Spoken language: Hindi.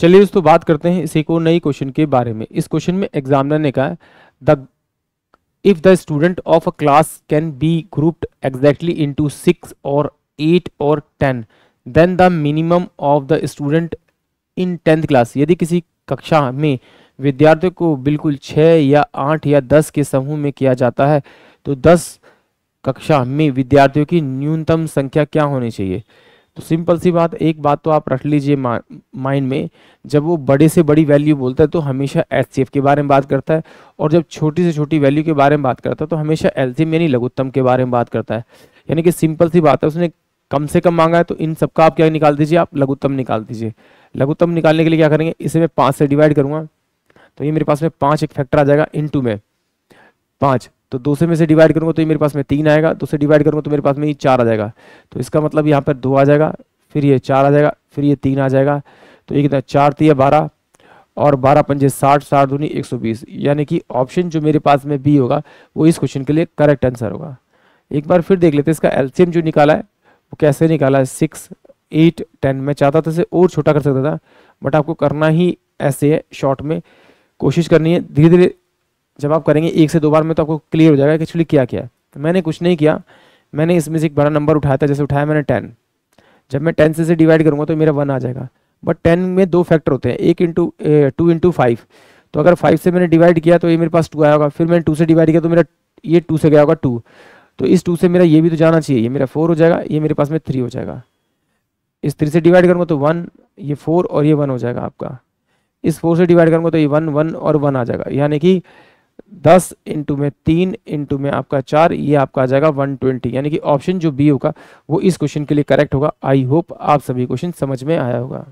चलिए दोस्तों बात करते हैं इसी को नई क्वेश्चन के बारे में इस क्वेश्चन में एग्जामिनर ने कहा the if the student of a class can be grouped exactly into six और एट और ten then the minimum of the student in tenth class यदि किसी कक्षा में विद्यार्थियों को बिल्कुल छः या आठ या दस के समूह में किया जाता है तो दस कक्षा में विद्यार्थियों की न्यूनतम संख्या क्या होनी चाहिए तो सिंपल सी बात एक बात तो आप रख लीजिए माइंड में जब वो बड़े से बड़ी वैल्यू बोलता है तो हमेशा एस के बारे में बात करता है और जब छोटी से छोटी वैल्यू के बारे में बात करता है तो हमेशा एल यानी लघुत्तम के बारे में बात करता है यानी कि सिंपल सी बात है उसने कम से कम मांगा है तो इन सबका आप क्या निकाल दीजिए आप लघुत्तम निकाल दीजिए लघुत्तम निकालने के लिए क्या करेंगे इसे मैं पाँच से डिवाइड करूँगा तो ये मेरे पास में पाँच एक फैक्टर आ जाएगा इन में पाँच तो दो से में से डिवाइड करूँगा तो ये मेरे पास में तीन आएगा दो से डिवाइड करूँगा तो मेरे पास में ये चार आ जाएगा तो इसका मतलब यहाँ पर दो आ जाएगा फिर ये चार आ जाएगा फिर ये तीन आ जाएगा तो ये कितना चार तीन बारह और बारह पंजे साठ साठ दूनी एक सौ बीस यानी कि ऑप्शन जो मेरे पास में बी होगा वो इस क्वेश्चन के लिए करेक्ट आंसर होगा एक बार फिर देख लेते इसका एल्सियम जो निकाला है वो कैसे निकाला है सिक्स एट टेन मैं चाहता था इसे और छोटा कर सकता था बट आपको करना ही ऐसे है शॉर्ट में कोशिश करनी है धीरे धीरे जब आप करेंगे एक से दो बार में तो आपको क्लियर हो जाएगा कि एक्चुअली क्या किया है तो मैंने कुछ नहीं किया मैंने इसमें से एक बड़ा नंबर उठाया था जैसे उठाया मैंने टेन जब मैं टेन से से डिवाइड करूँगा तो मेरा वन आ जाएगा बट टेन में दो फैक्टर होते हैं एक इंटू टू इंटू फाइव तो अगर फाइव से मैंने डिवाइड किया तो ये मेरे पास टू आया होगा फिर मैंने टू से डिवाइड किया तो मेरा ये टू से गया होगा टू तो इस टू से मेरा ये भी तो जाना चाहिए ये मेरा फोर हो जाएगा ये मेरे पास में थ्री हो जाएगा इस थ्री से डिवाइड करूँगा तो वन ये फोर और ये वन हो जाएगा आपका इस फोर से डिवाइड करूँगा तो ये वन वन और वन आ जाएगा यानी कि दस इंटू में तीन इंटू में आपका चार ये आपका आ जाएगा वन ट्वेंटी यानी कि ऑप्शन जो बी होगा वो इस क्वेश्चन के लिए करेक्ट होगा आई होप आप सभी क्वेश्चन समझ में आया होगा